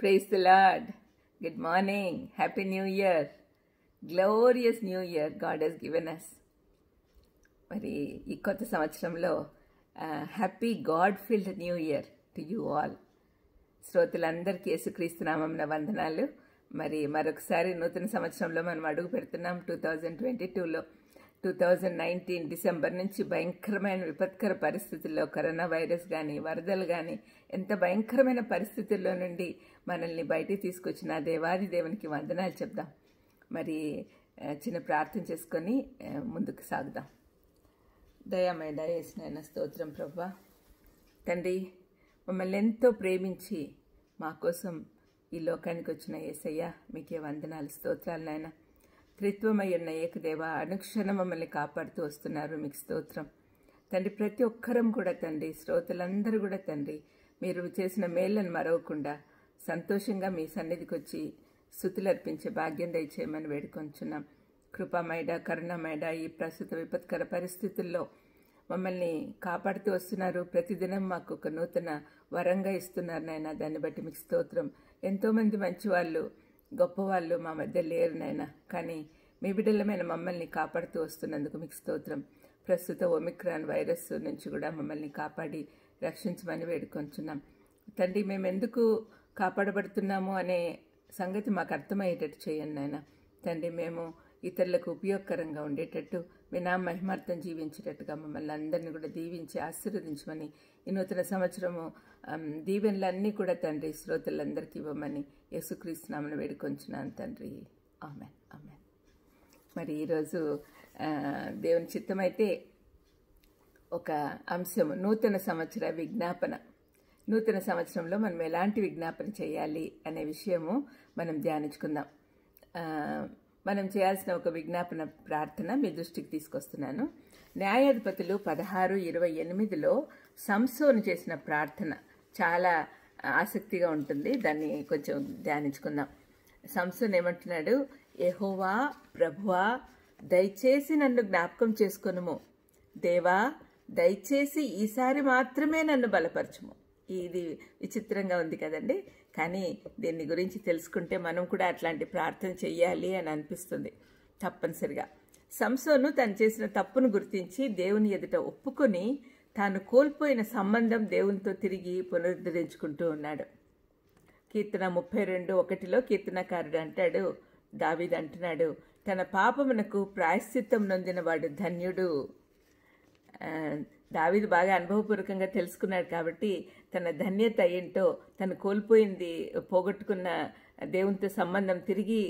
praise the lord good morning happy new year glorious new year God has given us మరి ఈ కొత్త సంవత్సరంలో happy God filled new year to you all శ్రోతలందరికీ యేసుక్రీస్తునామం వందనాలు మరి మరొకసారి నూతన సంవత్సరంలో మనం అడుగు పెడుతున్నాం టూ థౌజండ్ ట్వంటీ టూలో టూ థౌజండ్ నైన్టీన్ డిసెంబర్ నుంచి భయంకరమైన విపత్కర పరిస్థితుల్లో కరోనా వైరస్ కానీ వరదలు కానీ ఎంత భయంకరమైన పరిస్థితుల్లో నుండి మనల్ని బయటికి తీసుకొచ్చిన దేవాది దేవునికి వందనాలు చెప్దాం మరి చిన్న ప్రార్థన చేసుకొని ముందుకు సాగుదాం దయామయ దయేసిన స్తోత్రం ప్రభా తండ్రి మమ్మల్ని ఎంతో ప్రేమించి మా కోసం ఈ లోకానికి వచ్చిన ఏసయ్య మీకే వందనాలు స్తోత్రాలు నాయనా త్రిత్వమయ్యన్న ఏకదేవ అనుక్షణం మమ్మల్ని కాపాడుతూ వస్తున్నారు మీకు స్తోత్రం తండ్రి ప్రతి ఒక్కరం కూడా తండ్రి శ్రోతలందరూ కూడా తండ్రి మీరు చేసిన మేళ్లను మరవకుండా సంతోషంగా మీ సన్నిధికి వచ్చి స్థుతులర్పించే భాగ్యం దయచేయమని వేడుకొంచున్నాం కృపామైడ కరుణమైడ ఈ ప్రస్తుత విపత్కర పరిస్థితుల్లో మమ్మల్ని కాపాడుతూ వస్తున్నారు ప్రతిదినం మాకు ఒక నూతన వరంగా ఇస్తున్నారు నాయన దాన్ని బట్టి మీకు స్తోత్రం ఎంతోమంది మంచివాళ్ళు గొప్పవాళ్ళు మా మధ్య లేరు నాయన కానీ మీ బిడ్డలమైన మమ్మల్ని కాపాడుతూ వస్తున్నందుకు మీకు స్తోత్రం ప్రస్తుత ఒమిక్రాన్ వైరస్ నుంచి కూడా మమ్మల్ని కాపాడి రక్షించమని వేడుకొంచున్నాం తండ్రి మేము ఎందుకు కాపాడబడుతున్నాము అనే సంగతి మాకు అర్థమయ్యేటట్టు చేయండి నాయన తండ్రి మేము ఇతరులకు ఉపయోగకరంగా ఉండేటట్టు వినా మహిమార్థం జీవించేటట్టుగా మమ్మల్ని అందరినీ కూడా దీవించి ఆశీర్వదించమని ఈ నూతన సంవత్సరము దీవెనలన్నీ కూడా తండ్రి శ్రోతలందరికీ ఇవ్వమని యేసుక్రీస్తునామను వేడుకొంచున్నాను తండ్రి ఆమె ఆమె మరి ఈరోజు దేవుని చిత్తమైతే ఒక అంశము నూతన సంవత్సర విజ్ఞాపన నూతన సంవత్సరంలో మనం ఎలాంటి విజ్ఞాపన చేయాలి అనే విషయము మనం ధ్యానించుకుందాం మనం చేయాల్సిన ఒక విజ్ఞాపన ప్రార్థన మీ దృష్టికి తీసుకొస్తున్నాను న్యాయాధిపతులు పదహారు ఇరవై ఎనిమిదిలో సంసోను చేసిన ప్రార్థన చాలా ఆసక్తిగా ఉంటుంది దాన్ని కొంచెం ధ్యానించుకుందాం సంసోన్ ఏమంటున్నాడు ఎహోవా ప్రభువా దయచేసి నన్ను జ్ఞాపకం చేసుకునుము దేవా దయచేసి ఈసారి మాత్రమే నన్ను బలపరచుము ఇది విచిత్రంగా ఉంది కదండి కానీ దీన్ని గురించి తెలుసుకుంటే మనం కూడా అట్లాంటి ప్రార్థన చెయ్యాలి అని అనిపిస్తుంది తప్పనిసరిగా సంసోను తను చేసిన తప్పును గుర్తించి దేవుని ఎదుట ఒప్పుకొని తాను కోల్పోయిన సంబంధం దేవునితో తిరిగి పునరుద్ధరించుకుంటూ ఉన్నాడు కీర్తన ముప్పై రెండు ఒకటిలో కీర్తనకారుడు అంటాడు దావీద్ అంటున్నాడు తన పాపమునకు ప్రాయశ్చిత్తం నొందిన వాడు ధన్యుడు దావీదు బాగా అనుభవపూర్వకంగా తెలుసుకున్నాడు కాబట్టి తన ధన్యత ఏంటో తను కోల్పోయింది పోగొట్టుకున్న దేవునితో సంబంధం తిరిగి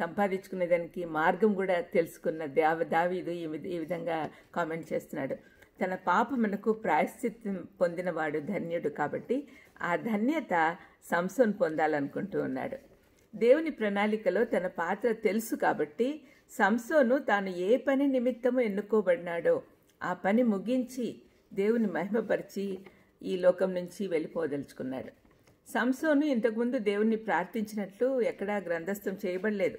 సంపాదించుకునే దానికి మార్గం కూడా తెలుసుకున్న దావ దావీదు ఈ విధంగా కామెంట్ చేస్తున్నాడు తన పాపమునకు ప్రాయశ్చిత్తం పొందినవాడు ధన్యుడు కాబట్టి ఆ ధన్యత సంసోన్ పొందాలనుకుంటూ ఉన్నాడు దేవుని ప్రణాళికలో తన పాత్ర తెలుసు కాబట్టి సంసోను తాను ఏ పని నిమిత్తము ఎన్నుకోబడినాడో ఆ పని ముగించి దేవుని మహిమపరిచి ఈ లోకం నుంచి వెళ్ళిపోదలుచుకున్నాడు సంసోను ఇంతకుముందు దేవుణ్ణి ప్రార్థించినట్లు ఎక్కడా గ్రంథస్థం చేయబడలేదు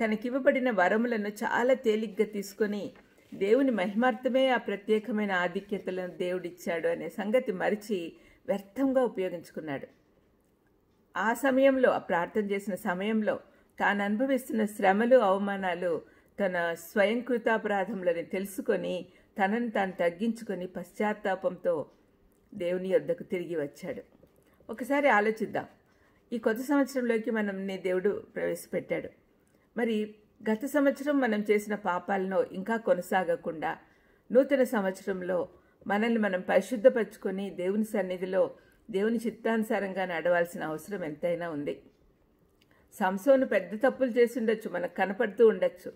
తనకివ్వబడిన వరములను చాలా తేలిగ్గా తీసుకొని దేవుని మహిమార్థమే ఆ ప్రత్యేకమైన ఆధిక్యతలను దేవుడిచ్చాడు అనే సంగతి మరిచి వ్యర్థంగా ఉపయోగించుకున్నాడు ఆ సమయంలో ఆ ప్రార్థన చేసిన సమయంలో తాను అనుభవిస్తున్న శ్రమలు అవమానాలు తన స్వయంకృతాపరాధములని తెలుసుకొని తనని తాను తగ్గించుకొని పశ్చాత్తాపంతో దేవుని యొద్దకు తిరిగి వచ్చాడు ఒకసారి ఆలోచిద్దాం ఈ కొత్త సంవత్సరంలోకి మనల్ని దేవుడు ప్రవేశపెట్టాడు మరి గత సంవత్సరం మనం చేసిన పాపాలను ఇంకా కొనసాగకుండా నూతన సంవత్సరంలో మనల్ని మనం పరిశుద్ధపరచుకొని దేవుని సన్నిధిలో దేవుని చిత్తానుసారంగా నడవాల్సిన అవసరం ఎంతైనా ఉంది సంసోను పెద్ద తప్పులు చేసి ఉండొచ్చు మనకు కనపడుతూ ఉండొచ్చు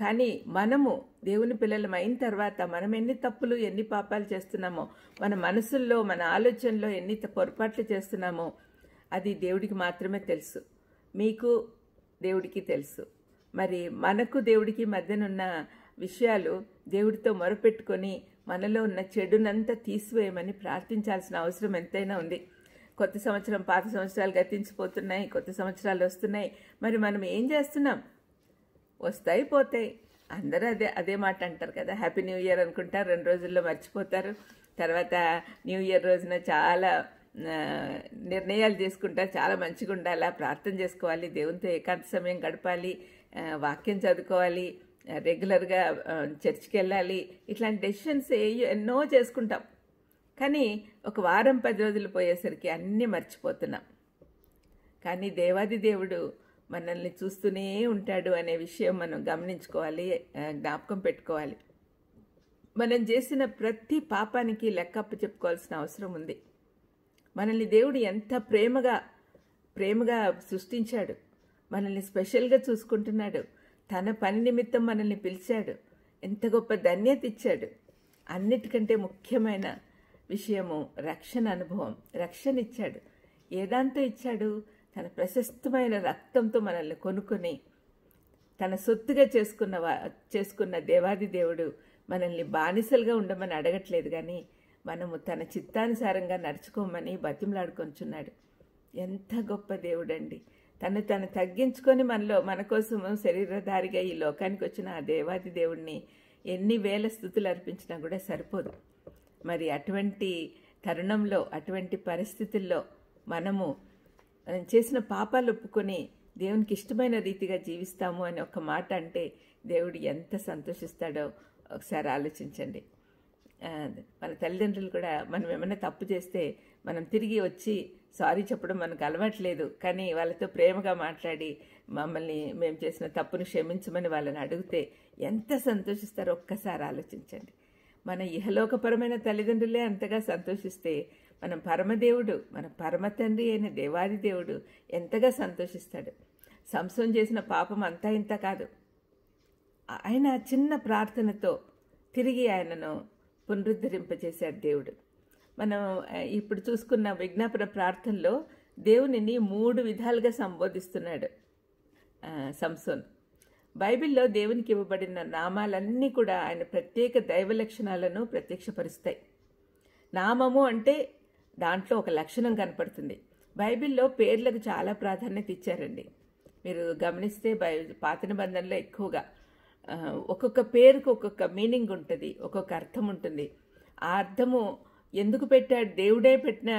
కానీ మనము దేవుని పిల్లలం అయిన తర్వాత మనం ఎన్ని తప్పులు ఎన్ని పాపాలు చేస్తున్నామో మన మనసుల్లో మన ఆలోచనలో ఎన్ని పొరపాట్లు చేస్తున్నామో అది దేవుడికి మాత్రమే తెలుసు మీకు దేవుడికి తెలుసు మరి మనకు దేవుడికి మధ్యనున్న విషయాలు దేవుడితో మొరపెట్టుకొని మనలో ఉన్న చెడునంతా తీసివేయమని ప్రార్థించాల్సిన అవసరం ఎంతైనా ఉంది కొత్త సంవత్సరం పాత సంవత్సరాలు గతించిపోతున్నాయి కొత్త సంవత్సరాలు వస్తున్నాయి మరి మనం ఏం చేస్తున్నాం వస్తాయి పోతాయి అందరూ అదే అదే మాట అంటారు కదా హ్యాపీ న్యూ ఇయర్ అనుకుంటారు రెండు రోజుల్లో మర్చిపోతారు తర్వాత న్యూ ఇయర్ రోజున చాలా నిర్ణయాలు తీసుకుంటారు చాలా మంచిగా ఉండాలా ప్రార్థన చేసుకోవాలి దేవునితో ఏకాంత సమయం గడపాలి వాక్యం చదువుకోవాలి రెగ్యులర్గా చర్చ్కి వెళ్ళాలి ఇట్లాంటి డెసిషన్స్ ఎన్నో చేసుకుంటాం కానీ ఒక వారం పది రోజులు పోయేసరికి అన్నీ మర్చిపోతున్నాం కానీ దేవాది దేవుడు మనల్ని చూస్తూనే ఉంటాడు అనే విషయం మనం గమనించుకోవాలి జ్ఞాపకం పెట్టుకోవాలి మనం చేసిన ప్రతి పాపానికి లెక్కప్ప చెప్పుకోవాల్సిన అవసరం ఉంది మనల్ని దేవుడు ఎంత ప్రేమగా ప్రేమగా సృష్టించాడు మనల్ని స్పెషల్గా చూసుకుంటున్నాడు తన పని నిమిత్తం మనల్ని పిలిచాడు ఎంత గొప్ప ధన్యత ఇచ్చాడు అన్నిటికంటే ముఖ్యమైన విషయము రక్షణ అనుభవం రక్షణ ఇచ్చాడు ఏదాంతో ఇచ్చాడు తన ప్రశస్తమైన రక్తంతో మనల్ని కొనుక్కొని తన సొత్తుగా చేసుకున్న చేసుకున్న దేవాది దేవుడు మనల్ని బానిసలుగా ఉండమని అడగట్లేదు కానీ మనము తన చిత్తానుసారంగా నడుచుకోమని బతిమలాడుకొంచున్నాడు ఎంత గొప్ప దేవుడండి తను తను తగ్గించుకొని మనలో మన కోసం శరీరధారిగా ఈ లోకానికి వచ్చిన ఆ దేవాది దేవుడిని ఎన్ని వేల స్థుతులు అర్పించినా కూడా సరిపోదు మరి అటువంటి తరుణంలో అటువంటి పరిస్థితుల్లో మనము మనం చేసిన పాపాలు ఒప్పుకొని దేవునికి ఇష్టమైన రీతిగా జీవిస్తాము అని ఒక మాట అంటే దేవుడు ఎంత సంతోషిస్తాడో ఒకసారి ఆలోచించండి మన తల్లిదండ్రులు కూడా మనం ఏమైనా తప్పు చేస్తే మనం తిరిగి వచ్చి సారీ చెప్పడం మనకు అలవాట్లేదు కానీ వాళ్ళతో ప్రేమగా మాట్లాడి మమ్మల్ని మేము చేసిన తప్పును క్షమించమని వాళ్ళని అడిగితే ఎంత సంతోషిస్తారో ఒక్కసారి ఆలోచించండి మన ఇహలోకపరమైన తల్లిదండ్రులే అంతగా సంతోషిస్తే మన పరమదేవుడు మన పరమతండ్రి అయిన దేవాది దేవుడు ఎంతగా సంతోషిస్తాడు సంసం చేసిన పాపం అంతా ఇంత కాదు ఆయన చిన్న ప్రార్థనతో తిరిగి ఆయనను పునరుద్ధరింపజేశాడు దేవుడు మనం ఇప్పుడు చూసుకున్న విజ్ఞాపన ప్రార్థనలో దేవునిని మూడు విధాలుగా సంబోధిస్తున్నాడు సంసోన్ బైబిల్లో దేవునికి ఇవ్వబడిన నామాలన్నీ కూడా ఆయన ప్రత్యేక దైవ లక్షణాలను ప్రత్యక్షపరుస్తాయి నామము అంటే దాంట్లో ఒక లక్షణం కనపడుతుంది బైబిల్లో పేర్లకు చాలా ప్రాధాన్యత ఇచ్చారండి మీరు గమనిస్తే బై పాత నిబంధనలో ఎక్కువగా ఒక్కొక్క పేరుకు ఒక్కొక్క మీనింగ్ ఉంటుంది ఒక్కొక్క అర్థం ఉంటుంది ఆ అర్థము ఎందుకు పెట్టాడు దేవుడే పెట్టిన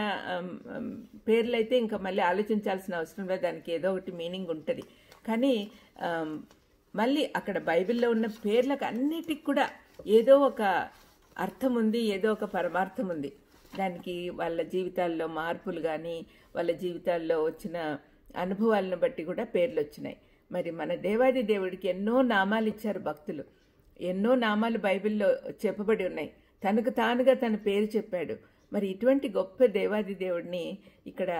పేర్లైతే ఇంకా మళ్ళీ ఆలోచించాల్సిన అవసరం లేదు దానికి ఏదో ఒకటి మీనింగ్ ఉంటుంది కానీ మళ్ళీ అక్కడ బైబిల్లో ఉన్న పేర్లకు అన్నిటికి కూడా ఏదో ఒక అర్థం ఉంది ఏదో ఒక పరమార్థం ఉంది దానికి వాళ్ళ జీవితాల్లో మార్పులు కానీ వాళ్ళ జీవితాల్లో వచ్చిన అనుభవాలను బట్టి కూడా పేర్లు వచ్చినాయి మరి మన దేవాది దేవుడికి ఎన్నో నామాలు ఇచ్చారు భక్తులు ఎన్నో నామాలు బైబిల్లో చెప్పబడి ఉన్నాయి తనకు తానుగా తన పేరు చెప్పాడు మరి ఇటువంటి గొప్ప దేవాది దేవుడిని ఇక్కడ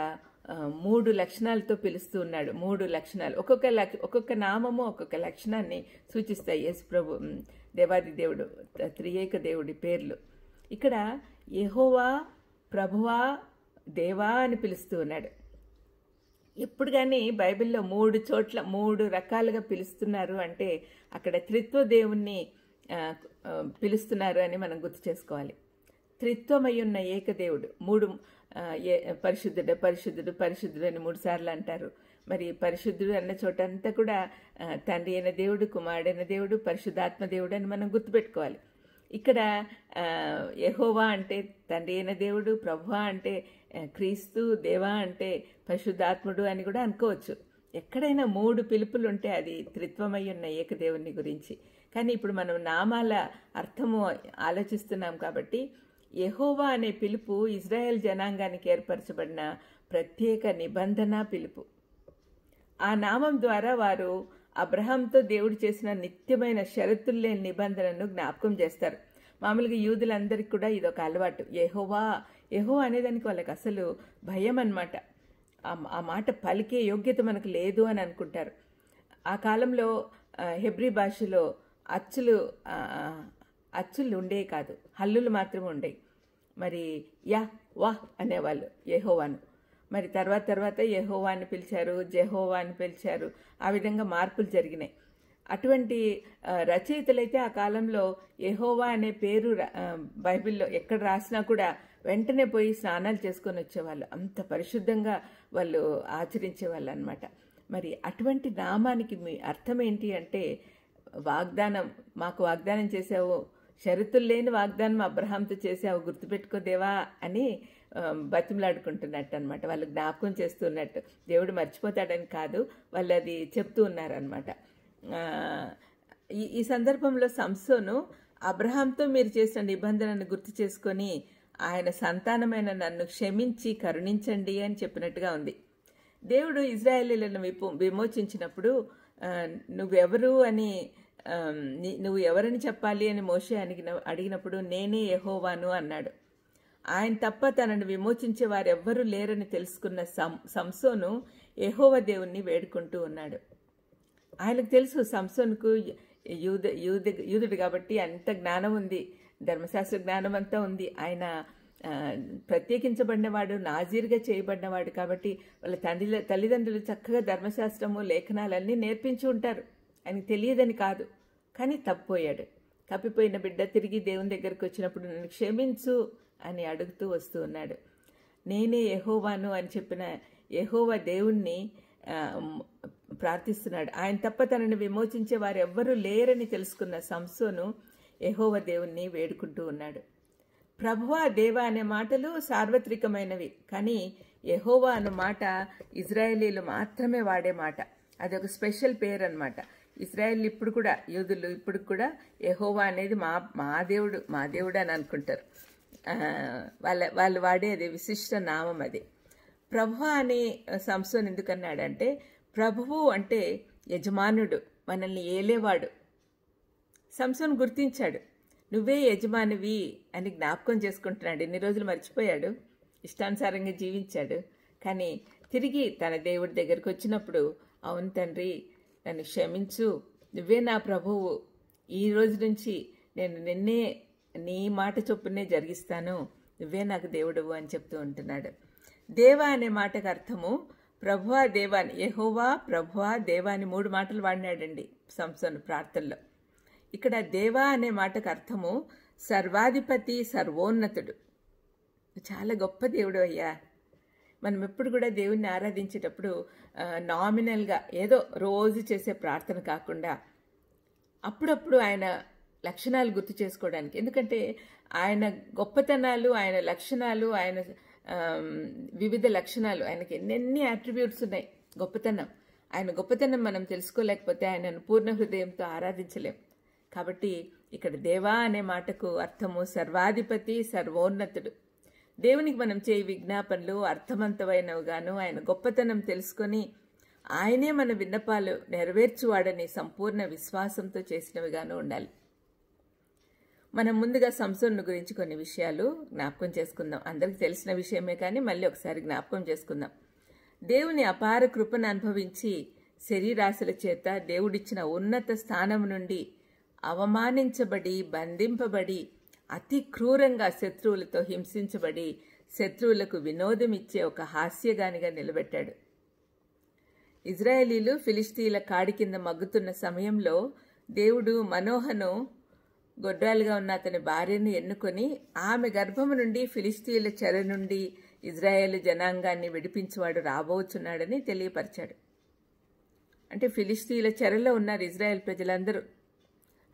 మూడు లక్షణాలతో పిలుస్తూ ఉన్నాడు మూడు లక్షణాలు ఒక్కొక్క లక్ష ఒక్కొక్క నామము ఒక్కొక్క లక్షణాన్ని సూచిస్తాయి యశ్ ప్రభు దేవాది దేవుడు త్రియేక దేవుడి పేర్లు ఇక్కడ యహోవా ప్రభువా దేవా అని పిలుస్తూ ఉన్నాడు ఎప్పుడు కానీ బైబిల్లో మూడు చోట్ల మూడు రకాలుగా పిలుస్తున్నారు అంటే అక్కడ త్రిత్వ దేవుణ్ణి పిలుస్తున్నారు అని మనం గుర్తు చేసుకోవాలి త్రిత్వమయ్యున్న ఏకదేవుడు మూడు పరిశుద్ధుడు పరిశుద్ధుడు పరిశుద్ధుడు అని మూడు సార్లు అంటారు మరి పరిశుద్ధుడు అన్న చోటంతా కూడా తండ్రి అయిన దేవుడు కుమారుడైన దేవుడు పరిశుద్ధాత్మ దేవుడు అని మనం గుర్తుపెట్టుకోవాలి ఇక్కడ యహోవా అంటే తండ్రి అయిన దేవుడు ప్రభు అంటే క్రీస్తు దేవా అంటే పశుద్ధాత్ముడు అని కూడా అనుకోవచ్చు ఎక్కడైనా మూడు పిలుపులు ఉంటే అది త్రిత్వమై ఉన్న ఏకదేవుని గురించి కానీ ఇప్పుడు మనం నామాల అర్థము ఆలోచిస్తున్నాం కాబట్టి యహోవా అనే పిలుపు ఇజ్రాయెల్ జనాంగానికి ఏర్పరచబడిన ప్రత్యేక నిబంధన పిలుపు ఆ నామం ద్వారా వారు అబ్రహాంతో దేవుడు చేసిన నిత్యమైన షరతులు లేని నిబంధనను జ్ఞాపకం చేస్తారు మామూలుగా యూదులందరికీ కూడా ఇదొక అలవాటు ఏహోవా ఏహో అనేదానికి వాళ్ళకి అసలు భయం అనమాట ఆ మాట పలికే యోగ్యత మనకు లేదు అని అనుకుంటారు ఆ కాలంలో హెబ్రి భాషలో అచ్చులు అచ్చులు ఉండే కాదు హల్లులు మాత్రమే ఉండేవి మరి యా వాహ్ అనేవాళ్ళు ఏహోవాను మరి తర్వాత తర్వాత యహోవా అని పిలిచారు జెహోవా అని పిలిచారు ఆ విధంగా మార్పులు జరిగినాయి అటువంటి రచయితలైతే ఆ కాలంలో యహోవా అనే పేరు బైబిల్లో ఎక్కడ రాసినా కూడా వెంటనే పోయి స్నానాలు చేసుకొని వచ్చేవాళ్ళు అంత పరిశుద్ధంగా వాళ్ళు ఆచరించేవాళ్ళు అనమాట మరి అటువంటి నామానికి మీ అర్థం ఏంటి అంటే వాగ్దానం మాకు వాగ్దానం చేసావు షరతులు లేని వాగ్దానం అబ్రహాంతో చేసావు గుర్తుపెట్టుకోదేవా అని బతిమలాడుకుంటున్నట్టు అనమాట వాళ్ళు జ్ఞాపకం చేస్తున్నట్టు దేవుడు మర్చిపోతాడని కాదు వాళ్ళు అది చెప్తూ ఉన్నారనమాట ఈ ఈ సందర్భంలో సంసోను అబ్రహాంతో మీరు చేసిన నిబంధనను గుర్తు చేసుకొని ఆయన సంతానమైన నన్ను క్షమించి కరుణించండి అని చెప్పినట్టుగా ఉంది దేవుడు ఇజ్రాయేలీలను విపు విమోచించినప్పుడు నువ్వెవరు అని నువ్వు ఎవరని చెప్పాలి అని మోషే అడిగిన అడిగినప్పుడు నేనే ఎహోవాను అన్నాడు ఆయన తప్ప తనను విమోచించే వారెవ్వరూ లేరని తెలుసుకున్న సం సంసోను యహోవ దేవుణ్ణి వేడుకుంటూ ఉన్నాడు ఆయనకు తెలుసు సంసోన్కు యూద యూద యూదుడు కాబట్టి అంత జ్ఞానం ఉంది ధర్మశాస్త్ర జ్ఞానం అంతా ఉంది ఆయన ప్రత్యేకించబడినవాడు నాజీర్గా చేయబడినవాడు కాబట్టి వాళ్ళ తండ్రి తల్లిదండ్రులు చక్కగా ధర్మశాస్త్రము లేఖనాలన్నీ నేర్పించి ఉంటారు ఆయనకు తెలియదని కాదు కానీ తప్పిపోయాడు తప్పిపోయిన బిడ్డ తిరిగి దేవుని దగ్గరికి వచ్చినప్పుడు నన్ను క్షమించు అని అడుగుతూ వస్తూ ఉన్నాడు నేనే యహోవాను అని చెప్పిన యహోవ దేవుణ్ణి ప్రార్థిస్తున్నాడు ఆయన తప్ప తనని విమోచించే వారు ఎవ్వరూ లేరని తెలుసుకున్న సంసోను యహోవ దేవుణ్ణి వేడుకుంటూ ఉన్నాడు ప్రభువా దేవ అనే మాటలు సార్వత్రికమైనవి కానీ యహోవా అన్న మాట ఇజ్రాయేలీలు మాత్రమే వాడే మాట అది ఒక స్పెషల్ పేరు అనమాట ఇజ్రాయెల్ ఇప్పుడు కూడా యూదులు ఇప్పుడు కూడా యహోవా అనేది మా మా దేవుడు మా దేవుడు అని అనుకుంటారు వాళ్ళ వాళ్ళు వాడేది విశిష్ట నామం అది ప్రభు అని సంస్థను ఎందుకన్నాడంటే ప్రభువు అంటే యజమానుడు మనల్ని ఏలేవాడు సంసోన్ గుర్తించాడు నువ్వే యజమానివి అని జ్ఞాపకం చేసుకుంటున్నాడు ఎన్ని రోజులు మర్చిపోయాడు ఇష్టానుసారంగా జీవించాడు కానీ తిరిగి తన దేవుడి దగ్గరికి వచ్చినప్పుడు అవును తండ్రి నన్ను క్షమించు నువ్వే నా ప్రభువు ఈ రోజు నుంచి నేను నిన్నే నీ మాట చొప్పునే జరిగిస్తాను నువ్వే నాకు దేవుడవు అని చెప్తూ ఉంటున్నాడు దేవ అనే మాటకు అర్థము ప్రభువా దేవాని యహోవా ప్రభువా దేవా అని మూడు మాటలు వాడినాడండి సంసోను ప్రార్థనలో ఇక్కడ దేవా అనే మాటకు అర్థము సర్వాధిపతి సర్వోన్నతుడు చాలా గొప్ప దేవుడు అయ్యా మనం ఎప్పుడు కూడా దేవుణ్ణి ఆరాధించేటప్పుడు నామినల్గా ఏదో రోజు చేసే ప్రార్థన కాకుండా అప్పుడప్పుడు ఆయన లక్షణాలు గుర్తు చేసుకోవడానికి ఎందుకంటే ఆయన గొప్పతనాలు ఆయన లక్షణాలు ఆయన వివిధ లక్షణాలు ఆయనకి ఎన్నెన్ని అట్రిబ్యూట్స్ ఉన్నాయి గొప్పతనం ఆయన గొప్పతనం మనం తెలుసుకోలేకపోతే ఆయనను పూర్ణ హృదయంతో ఆరాధించలేం కాబట్టి ఇక్కడ దేవా అనే మాటకు అర్థము సర్వాధిపతి సర్వోన్నతుడు దేవునికి మనం చేయి విజ్ఞాపనలు అర్థవంతమైనవిగాను ఆయన గొప్పతనం తెలుసుకొని ఆయనే మన విన్నపాలు నెరవేర్చువాడని సంపూర్ణ విశ్వాసంతో చేసినవిగాను ఉండాలి మనం ముందుగా సంసోన్ను గురించి కొన్ని విషయాలు జ్ఞాపకం చేసుకుందాం అందరికీ తెలిసిన విషయమే కానీ మళ్ళీ ఒకసారి జ్ఞాపకం చేసుకుందాం దేవుని అపార కృపను అనుభవించి శరీరాశుల చేత దేవుడిచ్చిన ఉన్నత స్థానం నుండి అవమానించబడి బంధింపబడి అతి క్రూరంగా శత్రువులతో హింసించబడి శత్రువులకు వినోదమిచ్చే ఒక హాస్యగానిగా నిలబెట్టాడు ఇజ్రాయేలీలు ఫిలిస్తీన్ల కాడి కింద మగ్గుతున్న సమయంలో దేవుడు మనోహను గొడ్రాలుగా ఉన్న అతని భార్యను ఎన్నుకొని ఆమె గర్భము నుండి ఫిలిస్తీన్ల చెర నుండి ఇజ్రాయేల్ జనాంగాన్ని విడిపించేవాడు రాబోచున్నాడని తెలియపరిచాడు అంటే ఫిలిస్తీన్ల చెరలో ఉన్నారు ఇజ్రాయెల్ ప్రజలందరూ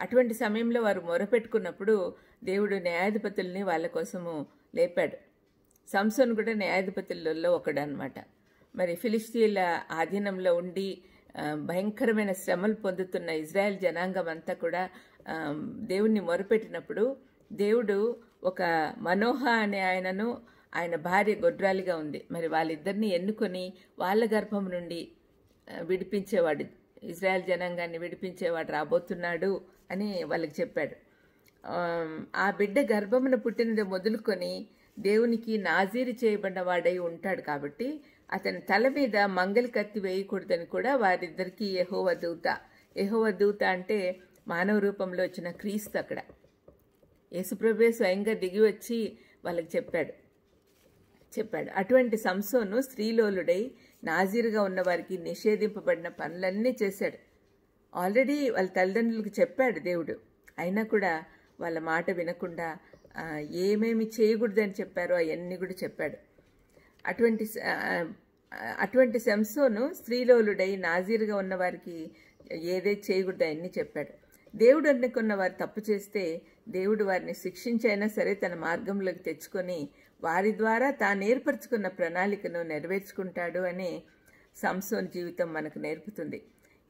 అటువంటి సమయంలో వారు మొరపెట్టుకున్నప్పుడు దేవుడు న్యాయాధిపతుల్ని వాళ్ళ కోసము లేపాడు సంసోన్ కూడా న్యాయాధిపతులలో ఒకడనమాట మరి ఫిలిస్తీన్ల ఆధీనంలో ఉండి భయంకరమైన శ్రమలు పొందుతున్న ఇజ్రాయెల్ జనాంగం అంతా కూడా దేవుణ్ణి మొరుపెట్టినప్పుడు దేవుడు ఒక మనోహ అనే ఆయనను ఆయన భార్య గొడ్రాలిగా ఉంది మరి వాళ్ళిద్దరిని ఎన్నుకొని వాళ్ళ గర్భం నుండి విడిపించేవాడు ఇజ్రాయెల్ జనాంగాన్ని విడిపించేవాడు రాబోతున్నాడు అని వాళ్ళకి చెప్పాడు ఆ బిడ్డ గర్భమును పుట్టినది మొదలుకొని దేవునికి నాజీరు చేయబడిన వాడై ఉంటాడు కాబట్టి అతని తల మీద మంగలి కత్తి వేయకూడదని కూడా వారిద్దరికీ యహోవ దూత యహోవ దూత అంటే మానవ రూపంలో వచ్చిన క్రీస్తు అక్కడ యేసుప్రభే స్వయంగా దిగి వచ్చి వాళ్ళకి చెప్పాడు చెప్పాడు అటువంటి సంసోను స్త్రీలోలుడై నాజీరుగా ఉన్న వారికి నిషేధింపబడిన పనులన్నీ చేశాడు ఆల్రెడీ వాళ్ళ తల్లిదండ్రులకు చెప్పాడు దేవుడు అయినా కూడా వాళ్ళ మాట వినకుండా ఏమేమి చేయకూడదని చెప్పారో అవన్నీ కూడా చెప్పాడు అటువంటి అటువంటి సంసోను స్త్రీలోలుడై నాజీరుగా ఉన్న వారికి ఏదే చేయకూడదు అవన్నీ చెప్పాడు దేవుడు అనుకున్న వారు తప్పు చేస్తే దేవుడు వారిని శిక్షించైనా సరే తన మార్గంలోకి తెచ్చుకొని వారి ద్వారా తాను ఏర్పరచుకున్న ప్రణాళికను నెరవేర్చుకుంటాడు అనే సంసోన్ జీవితం మనకు నేర్పుతుంది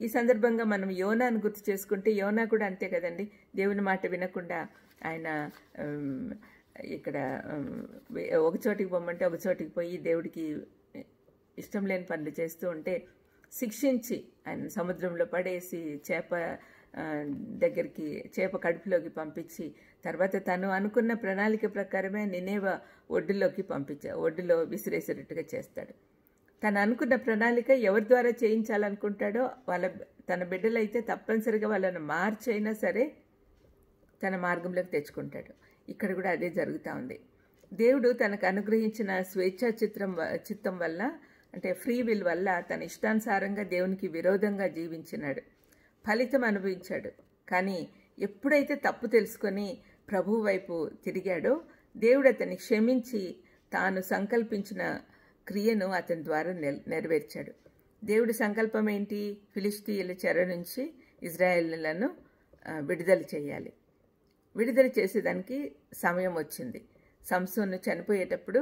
ఈ సందర్భంగా మనం యోనాను గుర్తు చేసుకుంటే యోనా కూడా అంతే కదండి దేవుని మాట వినకుండా ఆయన ఇక్కడ ఒక చోటికి పోమంటే ఒక చోటికి పోయి దేవుడికి ఇష్టం లేని పనులు చేస్తూ ఉంటే శిక్షించి ఆయన సముద్రంలో పడేసి చేప దగ్గరికి చేప కడుపులోకి పంపించి తర్వాత తను అనుకున్న ప్రణాళిక ప్రకారమే నినేవ ఒడ్డులోకి పంపించా ఒడ్డులో విసిరేసేటట్టుగా చేస్తాడు తను అనుకున్న ప్రణాళిక ఎవరి ద్వారా చేయించాలనుకుంటాడో వాళ్ళ తన బిడ్డలైతే తప్పనిసరిగా వాళ్ళను మార్చైనా సరే తన మార్గంలోకి తెచ్చుకుంటాడు ఇక్కడ కూడా అదే జరుగుతూ ఉంది దేవుడు తనకు అనుగ్రహించిన స్వేచ్ఛా చిత్రం చిత్తం వల్ల అంటే ఫ్రీ విల్ వల్ల తన ఇష్టానుసారంగా దేవునికి విరోధంగా జీవించినాడు ఫలితం అనుభవించాడు కానీ ఎప్పుడైతే తప్పు తెలుసుకొని ప్రభు వైపు తిరిగాడో దేవుడు అతన్ని క్షమించి తాను సంకల్పించిన క్రియను అతని ద్వారా నెరవేర్చాడు దేవుడి సంకల్పం ఏంటి ఫిలిస్తీన్ల చెర నుంచి ఇజ్రాయేల్లను విడుదల చేయాలి విడుదల చేసేదానికి సమయం వచ్చింది సంసోన్ను చనిపోయేటప్పుడు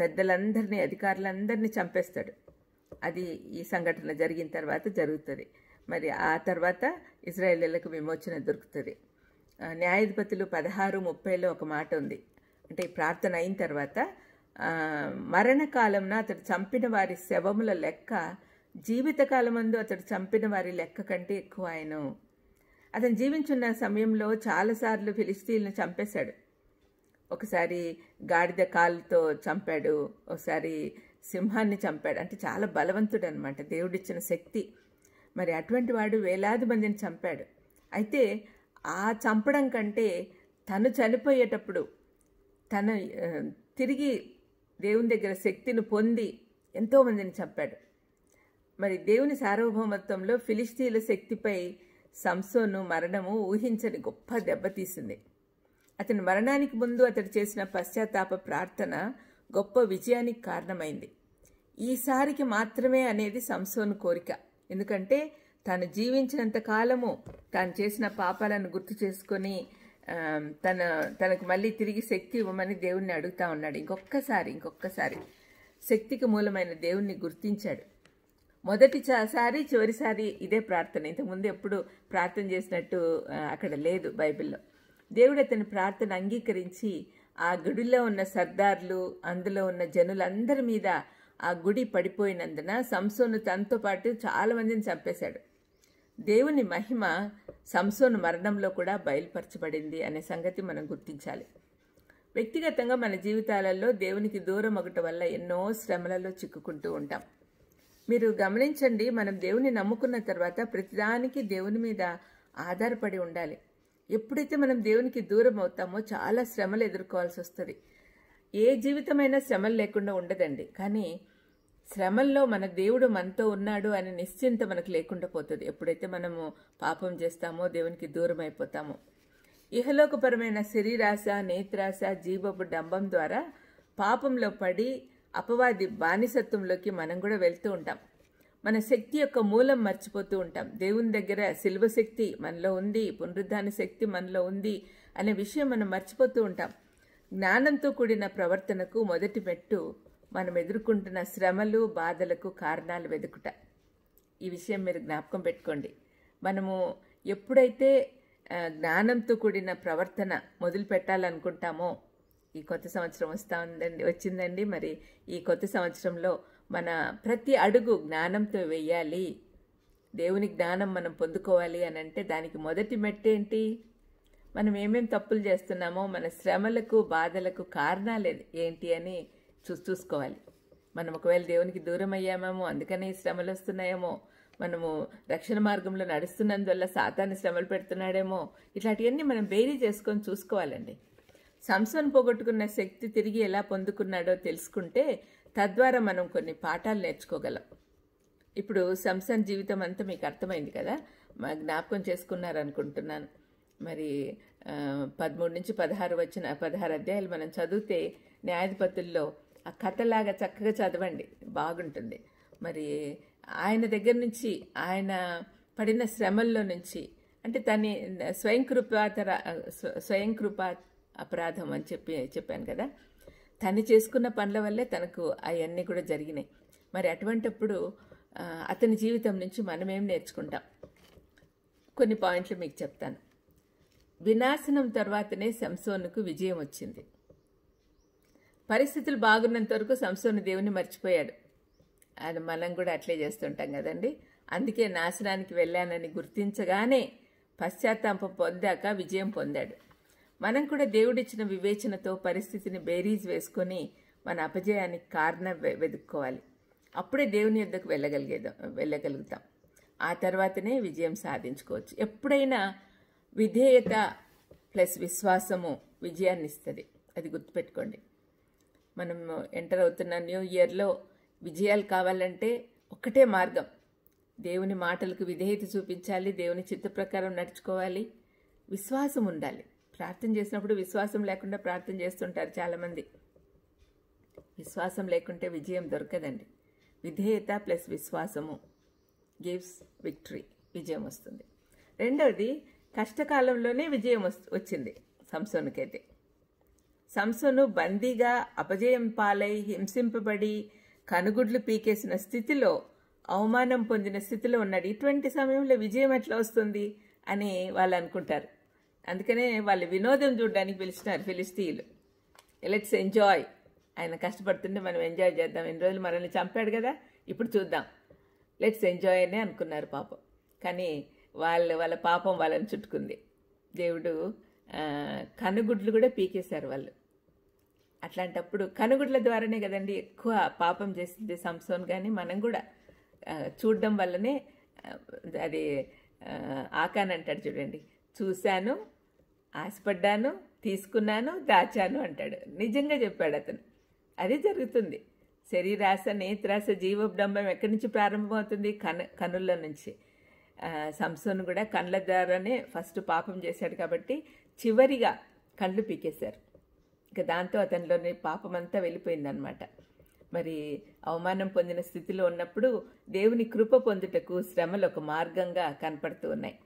పెద్దలందరినీ అధికారులందరినీ చంపేస్తాడు అది ఈ సంఘటన జరిగిన తర్వాత జరుగుతుంది మరి ఆ తర్వాత ఇజ్రాయేలీలకు విమోచన దొరుకుతుంది న్యాయాధిపతులు పదహారు ముప్పైలో ఒక మాట ఉంది అంటే ప్రార్థన అయిన తర్వాత మరణకాలంన అతడు చంపిన వారి శవముల లెక్క జీవితకాలమందు అతడు చంపిన వారి లెక్క కంటే ఎక్కువ ఆయన అతను జీవించున్న సమయంలో చాలాసార్లు ఫిలిస్తీన్లు చంపేశాడు ఒకసారి గాడిద కాలుతో చంపాడు ఒకసారి సింహాన్ని చంపాడు అంటే చాలా బలవంతుడు అనమాట దేవుడిచ్చిన శక్తి మరి అటువంటి వాడు వేలాది మందిని చంపాడు అయితే ఆ చంపడం కంటే తను చనిపోయేటప్పుడు తను తిరిగి దేవుని దగ్గర శక్తిని పొంది ఎంతోమందిని చంపాడు మరి దేవుని సార్వభౌమత్వంలో ఫిలిస్తీన్ల శక్తిపై సంసోను మరణము ఊహించని గొప్ప దెబ్బతీసింది అతని మరణానికి ముందు అతడు చేసిన పశ్చాత్తాప ప్రార్థన గొప్ప విజయానికి కారణమైంది ఈసారికి మాత్రమే అనేది సంసోను కోరిక ఎందుకంటే తాను జీవించినంత కాలము తాను చేసిన పాపాలను గుర్తు చేసుకొని తన తనకు మళ్ళీ తిరిగి శక్తి ఇవ్వమని దేవుణ్ణి అడుగుతా ఉన్నాడు ఇంకొక్కసారి ఇంకొక్కసారి శక్తికి మూలమైన దేవుణ్ణి గుర్తించాడు మొదటి సారి చివరిసారి ఇదే ప్రార్థన ఇంతకుముందు ఎప్పుడు ప్రార్థన చేసినట్టు అక్కడ లేదు బైబిల్లో దేవుడు అతని ప్రార్థన అంగీకరించి ఆ గుడిలో ఉన్న సర్దార్లు అందులో ఉన్న జనులందరి మీద ఆ గుడి పడిపోయినందున సంసోను తనతో పాటు చాలా మందిని చంపేశాడు దేవుని మహిమ సంసోను మరణంలో కూడా బయలుపరచబడింది అనే సంగతి మనం గుర్తించాలి వ్యక్తిగతంగా మన జీవితాలలో దేవునికి దూరం ఒకటి వల్ల ఎన్నో శ్రమలలో చిక్కుకుంటూ ఉంటాం మీరు గమనించండి మనం దేవుని నమ్ముకున్న తర్వాత ప్రతిదానికి దేవుని మీద ఆధారపడి ఉండాలి ఎప్పుడైతే మనం దేవునికి దూరం అవుతామో చాలా శ్రమలు ఎదుర్కోవాల్సి వస్తుంది ఏ జీవితమైనా శ్రమలు లేకుండా ఉండదండి కానీ శ్రమల్లో మన దేవుడు మనతో ఉన్నాడు అనే నిశ్చింత మనకు లేకుండా పోతుంది ఎప్పుడైతే మనము పాపం చేస్తామో దేవునికి దూరం అయిపోతామో ఇహలోకపరమైన శరీరాశ నేత్రాశ జీవపు డంబం ద్వారా పాపంలో పడి అపవాది బానిసత్వంలోకి మనం కూడా వెళ్తూ ఉంటాం మన శక్తి యొక్క మూలం మర్చిపోతూ ఉంటాం దేవుని దగ్గర శిల్వ శక్తి మనలో ఉంది పునరుద్ధాన శక్తి మనలో ఉంది అనే విషయం మనం మర్చిపోతూ ఉంటాం జ్ఞానంతో కూడిన ప్రవర్తనకు మొదటి మెట్టు మనం ఎదుర్కొంటున్న శ్రమలు బాధలకు కారణాలు వెతుకుట ఈ విషయం మీరు జ్ఞాపకం పెట్టుకోండి మనము ఎప్పుడైతే జ్ఞానంతో కూడిన ప్రవర్తన మొదలు పెట్టాలనుకుంటామో ఈ కొత్త సంవత్సరం వస్తా ఉందండి వచ్చిందండి మరి ఈ కొత్త సంవత్సరంలో మన ప్రతి అడుగు జ్ఞానంతో వేయాలి దేవుని జ్ఞానం మనం పొందుకోవాలి అని అంటే దానికి మొదటి మెట్టేంటి మనం ఏమేం తప్పులు చేస్తున్నామో మన శ్రమలకు బాధలకు కారణాలు ఏంటి అని చూసి చూసుకోవాలి మనం ఒకవేళ దేవునికి దూరం అయ్యామేమో అందుకనే ఈ శ్రమలు వస్తున్నాయేమో మనము రక్షణ మార్గంలో నడుస్తున్నందువల్ల సాతాన్ని శ్రమలు పెడుతున్నాడేమో ఇట్లాంటివన్నీ మనం బేరీ చేసుకొని చూసుకోవాలండి సంసన్ పోగొట్టుకున్న శక్తి తిరిగి ఎలా పొందుకున్నాడో తెలుసుకుంటే తద్వారా మనం కొన్ని పాఠాలు నేర్చుకోగలం ఇప్పుడు సంసన్ జీవితం అంతా మీకు అర్థమైంది కదా జ్ఞాపకం చేసుకున్నారనుకుంటున్నాను మరి పదమూడు నుంచి పదహారు వచ్చిన పదహారు అధ్యాయాలు మనం చదివితే న్యాయాధిపతుల్లో ఆ కథలాగా చక్కగా చదవండి బాగుంటుంది మరి ఆయన దగ్గర నుంచి ఆయన పడిన శ్రమల్లో నుంచి అంటే తని స్వయం కృపాతర స్వయం కృపా అపరాధం అని చెప్పి చెప్పాను కదా తను చేసుకున్న పనుల వల్లే తనకు అవన్నీ కూడా జరిగినాయి మరి అటువంటప్పుడు అతని జీవితం నుంచి మనమేం నేర్చుకుంటాం కొన్ని పాయింట్లు మీకు చెప్తాను వినాశనం తర్వాతనే శంసోన్కు విజయం వచ్చింది పరిస్థితులు బాగున్నంత వరకు సంసోను దేవుని మర్చిపోయాడు అది మనం కూడా అట్లే చేస్తుంటాం కదండి అందుకే నాశనానికి వెళ్ళానని గుర్తించగానే పశ్చాత్తాపం పొందాక విజయం పొందాడు మనం కూడా దేవుడిచ్చిన వివేచనతో పరిస్థితిని బేరీజ్ వేసుకొని మన అపజయానికి కారణం వెతుక్కోవాలి అప్పుడే దేవుని యుద్ధకు వెళ్ళగలిగేదాం వెళ్ళగలుగుతాం ఆ తర్వాతనే విజయం సాధించుకోవచ్చు ఎప్పుడైనా విధేయత ప్లస్ విశ్వాసము విజయాన్ని ఇస్తుంది అది గుర్తుపెట్టుకోండి మనం ఎంటర్ అవుతున్న న్యూ ఇయర్లో విజయాలు కావాలంటే ఒక్కటే మార్గం దేవుని మాటలకు విధేయత చూపించాలి దేవుని చిత్త ప్రకారం నడుచుకోవాలి విశ్వాసం ఉండాలి ప్రార్థన చేసినప్పుడు విశ్వాసం లేకుండా ప్రార్థన చేస్తుంటారు చాలామంది విశ్వాసం లేకుంటే విజయం దొరకదండి విధేయత ప్లస్ విశ్వాసము గివ్స్ విక్టరీ విజయం వస్తుంది రెండవది కష్టకాలంలోనే విజయం వచ్చింది సంసోనుకైతే సంసోను బందీగా అపజయం పాలై హింసింపబడి కనుగుడ్లు పీకేసిన స్థితిలో అవమానం పొందిన స్థితిలో ఉన్నాడు ఇటువంటి సమయంలో విజయం ఎట్లా వస్తుంది అని వాళ్ళు అనుకుంటారు అందుకనే వాళ్ళు వినోదం చూడడానికి పిలిచినారు ఫిలిస్తీన్లు లెట్స్ ఎంజాయ్ ఆయన కష్టపడుతుంటే మనం ఎంజాయ్ చేద్దాం ఎన్ని రోజులు మనల్ని చంపాడు కదా ఇప్పుడు చూద్దాం లెట్స్ ఎంజాయ్ అని అనుకున్నారు పాపం కానీ వాళ్ళు వాళ్ళ పాపం వాళ్ళని చుట్టుకుంది దేవుడు కనుగుడ్లు కూడా పీకేశారు వాళ్ళు అట్లాంటప్పుడు కనుగుడ్ల ద్వారానే కదండి ఎక్కువ పాపం చేసింది సంసోన్ కానీ మనం కూడా చూడడం వల్లనే అది ఆకాన్ అంటాడు చూడండి చూశాను ఆశపడ్డాను తీసుకున్నాను దాచాను అంటాడు నిజంగా చెప్పాడు అతను అది జరుగుతుంది శరీరాశ నేత్రాశ జీవోబ్డంబం ఎక్కడి నుంచి ప్రారంభమవుతుంది కను కనుల్లో నుంచి సంసోన్ కూడా కండ్ల ద్వారానే ఫస్ట్ పాపం చేశాడు కాబట్టి చివరిగా కండ్లు పీకేశారు ఇక దాంతో అతనిలోని పాపం అంతా వెళ్ళిపోయిందనమాట మరి అవమానం పొందిన స్థితిలో ఉన్నప్పుడు దేవుని కృప పొందుటకు శ్రమలు ఒక మార్గంగా కనపడుతూ ఉన్నాయి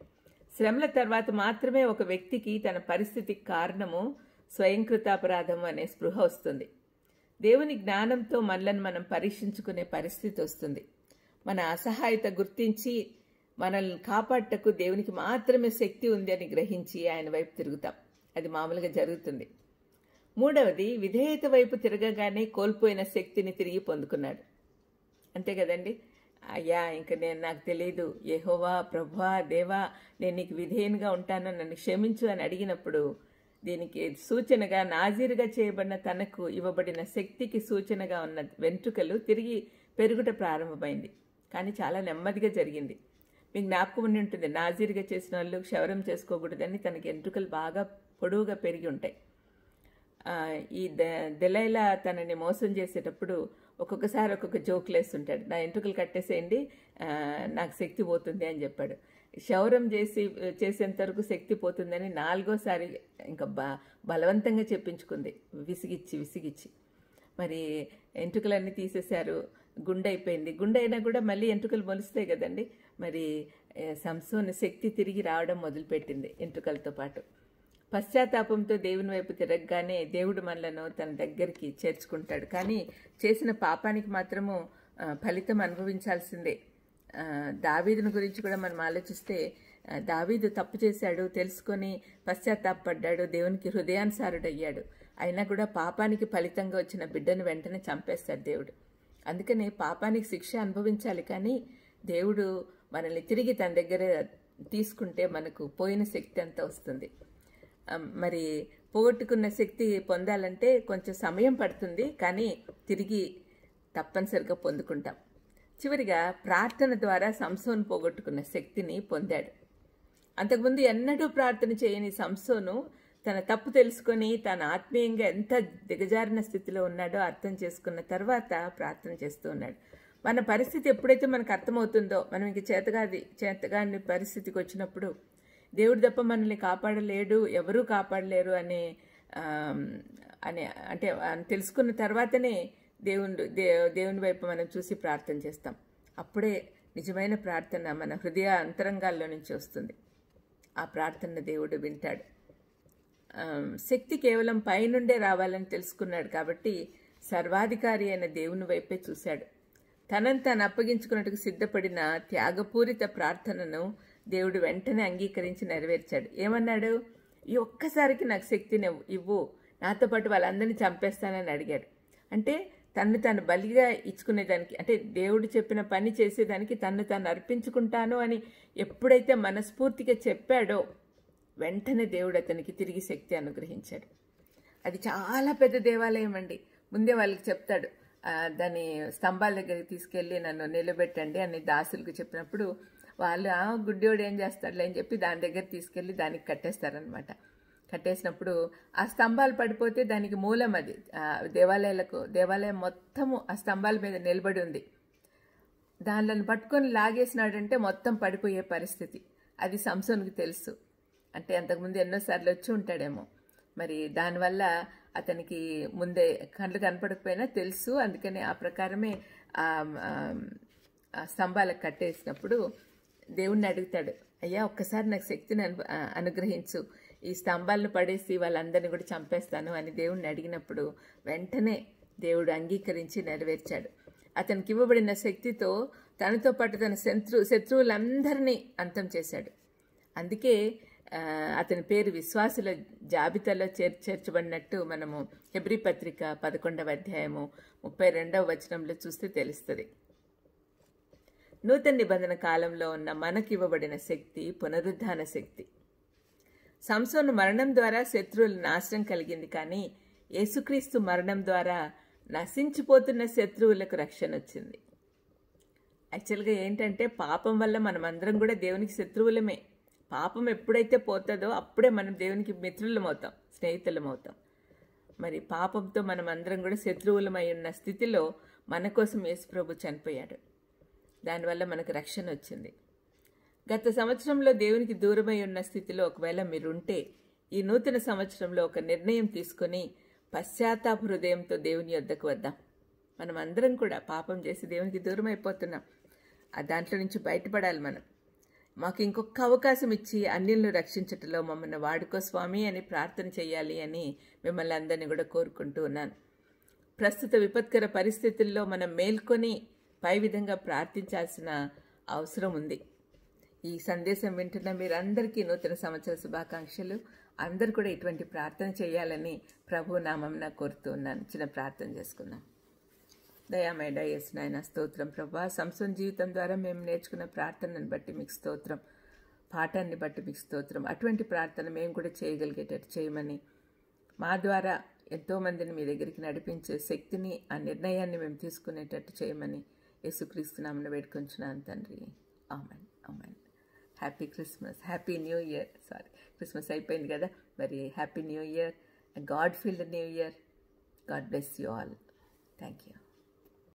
శ్రమల తర్వాత మాత్రమే ఒక వ్యక్తికి తన పరిస్థితికి కారణము స్వయంకృతాపరాధము అనే స్పృహ వస్తుంది దేవుని జ్ఞానంతో మనలను మనం పరీక్షించుకునే పరిస్థితి వస్తుంది మన అసహాయత గుర్తించి మనల్ని కాపాడటకు దేవునికి మాత్రమే శక్తి ఉంది అని గ్రహించి ఆయన వైపు తిరుగుతాం అది మామూలుగా జరుగుతుంది మూడవది విధేయత వైపు తిరగగానే కోల్పోయిన శక్తిని తిరిగి పొందుకున్నాడు అంతే కదండి అయ్యా ఇంక నేను నాకు తెలియదు ఏహోవా ప్రభా దేవా నేను నీకు విధేయునిగా ఉంటాను నన్ను క్షమించు అని అడిగినప్పుడు దీనికి సూచనగా నాజీరుగా చేయబడిన తనకు ఇవ్వబడిన శక్తికి సూచనగా ఉన్న వెంట్రుకలు తిరిగి పెరుగుట ప్రారంభమైంది కానీ చాలా నెమ్మదిగా జరిగింది మీ జ్ఞాపకం ఉండి ఉంటుంది నాజీర్గా చేసిన వాళ్ళు క్షవరం చేసుకోకూడదని తనకి వెంట్రుకలు బాగా పొడవుగా పెరిగి ఉంటాయి ఈ దిలైలా తనని మోసం చేసేటప్పుడు ఒక్కొక్కసారి ఒక్కొక్క జోకులు వేస్తుంటాడు నా ఎంట్రుకలు కట్టేసేయండి నాకు శక్తి పోతుంది అని చెప్పాడు క్షవరం చేసి చేసేంత వరకు శక్తి పోతుందని నాలుగోసారి ఇంకా బ బలవంతంగా చెప్పించుకుంది విసిగిచ్చి విసిగిచ్చి మరి ఎంట్రుకలన్నీ తీసేశారు గుండైపోయింది అయిపోయింది గుండె అయినా కూడా మళ్ళీ ఎంట్రుకలు మొలుస్తాయి కదండీ మరి సంసోన శక్తి తిరిగి రావడం మొదలుపెట్టింది ఎంట్రుకలతో పాటు పశ్చాత్తాపంతో దేవుని వైపు తిరగగానే దేవుడు మనలను తన దగ్గరికి చేర్చుకుంటాడు కానీ చేసిన పాపానికి మాత్రము ఫలితం అనుభవించాల్సిందే దావీదుని గురించి కూడా మనం ఆలోచిస్తే దావీదు తప్పు చేశాడు తెలుసుకొని పశ్చాత్తాపడ్డాడు దేవునికి హృదయానుసారుడయ్యాడు అయినా కూడా పాపానికి ఫలితంగా వచ్చిన బిడ్డను వెంటనే చంపేస్తాడు దేవుడు అందుకనే పాపానికి శిక్ష అనుభవించాలి కానీ దేవుడు మనల్ని తిరిగి తన దగ్గర తీసుకుంటే మనకు పోయిన శక్తి అంతా వస్తుంది మరి పోగొట్టుకున్న శక్తి పొందాలంటే కొంచెం సమయం పడుతుంది కానీ తిరిగి తప్పనిసరిగా పొందుకుంటాం చివరిగా ప్రార్థన ద్వారా సంసోను పోగొట్టుకున్న శక్తిని పొందాడు అంతకుముందు ఎన్నడూ ప్రార్థన చేయని సంసోను తన తప్పు తెలుసుకొని తన ఆత్మీయంగా ఎంత దిగజారిన స్థితిలో ఉన్నాడో అర్థం చేసుకున్న తర్వాత ప్రార్థన చేస్తూ ఉన్నాడు మన పరిస్థితి ఎప్పుడైతే మనకు అర్థమవుతుందో మనం ఇంక చేతగాది చేతగాని పరిస్థితికి వచ్చినప్పుడు దేవుడు తప్ప మనల్ని కాపాడలేడు ఎవరూ కాపాడలేరు అనే అనే అంటే తెలుసుకున్న తర్వాతనే దేవుడు దే దేవుని వైపు మనం చూసి ప్రార్థన చేస్తాం అప్పుడే నిజమైన ప్రార్థన మన హృదయ అంతరంగాల్లో నుంచి వస్తుంది ఆ ప్రార్థన దేవుడు వింటాడు శక్తి కేవలం పైనుండే రావాలని తెలుసుకున్నాడు కాబట్టి సర్వాధికారి అయిన దేవుని వైపే చూశాడు తనను తాను అప్పగించుకున్నట్టుకు సిద్ధపడిన త్యాగపూరిత ప్రార్థనను దేవుడు వెంటనే అంగీకరించి నెరవేర్చాడు ఏమన్నాడు ఈ ఒక్కసారికి నాకు శక్తిని ఇవ్వు నాతో పాటు వాళ్ళందరినీ చంపేస్తానని అడిగాడు అంటే తన్ను తాను బలిగా ఇచ్చుకునేదానికి అంటే దేవుడు చెప్పిన పని చేసేదానికి తన్ను తాను అర్పించుకుంటాను అని ఎప్పుడైతే మనస్ఫూర్తిగా చెప్పాడో వెంటనే దేవుడు అతనికి తిరిగి శక్తి అనుగ్రహించాడు అది చాలా పెద్ద దేవాలయం అండి ముందే వాళ్ళకి చెప్తాడు దాన్ని స్తంభాల దగ్గరికి తీసుకెళ్ళి నన్ను నిలబెట్టండి అని దాసులకు చెప్పినప్పుడు వాళ్ళు గుడ్డోడు ఏం చేస్తాడులే అని చెప్పి దాని దగ్గర తీసుకెళ్ళి దానికి కట్టేస్తారనమాట కట్టేసినప్పుడు ఆ స్తంభాలు పడిపోతే దానికి మూలం అది దేవాలయాలకు దేవాలయం మొత్తము ఆ స్తంభాల మీద నిలబడి ఉంది దానిని పట్టుకొని లాగేసినాడంటే మొత్తం పడిపోయే పరిస్థితి అది సంసోన్కి తెలుసు అంటే అంతకుముందు ఎన్నోసార్లు వచ్చి ఉంటాడేమో మరి దానివల్ల అతనికి ముందే కళ్ళు కనపడకపోయినా తెలుసు అందుకని ఆ ప్రకారమే స్తంభాలకు కట్టేసినప్పుడు దేవుణ్ణి అడుగుతాడు అయ్యా ఒక్కసారి నాకు శక్తిని అను అనుగ్రహించు ఈ స్తంభాలను పడేసి వాళ్ళందరినీ కూడా చంపేస్తాను అని దేవుణ్ణి అడిగినప్పుడు వెంటనే దేవుడు అంగీకరించి నెరవేర్చాడు అతనికి ఇవ్వబడిన శక్తితో తనతో పాటు తన శత్రు శత్రువులందరినీ అంతం చేశాడు అందుకే అతని పేరు విశ్వాసుల జాబితాలో చేర్ చేర్చబడినట్టు మనము హెబ్రి పత్రిక పదకొండవ అధ్యాయము ముప్పై రెండవ వచనంలో చూస్తే తెలుస్తుంది నూతన నిబంధన కాలంలో ఉన్న మనకివ్వబడిన శక్తి పునరుద్ధాన శక్తి సంసోను మరణం ద్వారా శత్రువులు నాశనం కలిగింది కానీ యేసుక్రీస్తు మరణం ద్వారా నశించిపోతున్న శత్రువులకు రక్షణ వచ్చింది యాక్చువల్గా ఏంటంటే పాపం వల్ల మనమందరం కూడా దేవునికి శత్రువులమే పాపం ఎప్పుడైతే పోతుందో అప్పుడే మనం దేవునికి మిత్రులం అవుతాం స్నేహితులం అవుతాం మరి పాపంతో మనం అందరం కూడా శత్రువులమై ఉన్న స్థితిలో మన కోసం యేసుప్రభు చనిపోయాడు దానివల్ల మనకు రక్షణ వచ్చింది గత సంవత్సరంలో దేవునికి దూరమై ఉన్న స్థితిలో ఒకవేళ మీరుంటే ఈ నూతన సంవత్సరంలో ఒక నిర్ణయం తీసుకొని పశ్చాత్తాప హృదయంతో దేవుని వద్దకు వద్దాం మనం అందరం కూడా పాపం చేసి దేవునికి దూరం అయిపోతున్నాం దాంట్లో నుంచి బయటపడాలి మనం మాకు ఇంకొక అవకాశం ఇచ్చి అన్నిలను రక్షించటంలో మమ్మల్ని వాడుకో స్వామి అని ప్రార్థన చేయాలి అని మిమ్మల్ని అందరినీ కూడా కోరుకుంటూ ఉన్నాను ప్రస్తుత విపత్కర పరిస్థితుల్లో మనం మేల్కొని పై విధంగా ప్రార్థించాల్సిన అవసరం ఉంది ఈ సందేశం వింటున్న మీరందరికీ నూతన సంవత్సర శుభాకాంక్షలు అందరు కూడా ఇటువంటి ప్రార్థన చేయాలని ప్రభు నామం కోరుతూ ఉన్నాను చిన్న ప్రార్థన చేసుకున్నాను దయామేడ ఎస్ నాయన స్తోత్రం ప్రభా సంసం జీవితం ద్వారా మేము నేర్చుకున్న ప్రార్థనను బట్టి మీకు స్తోత్రం పాఠాన్ని బట్టి మీకు స్తోత్రం అటువంటి ప్రార్థన మేము కూడా చేయగలిగేటట్టు చేయమని మా ద్వారా ఎంతోమందిని మీ దగ్గరికి నడిపించే శక్తిని ఆ నిర్ణయాన్ని మేము తీసుకునేటట్టు చేయమని యేసుక్రీస్తున్నామని వేడుకొంచున్నాను తండ్రి అమ్మాయి అమ్మాయి happy Christmas happy new year sorry Christmas అయిపోయింది కదా మరి happy new year God filled new year God bless you all thank you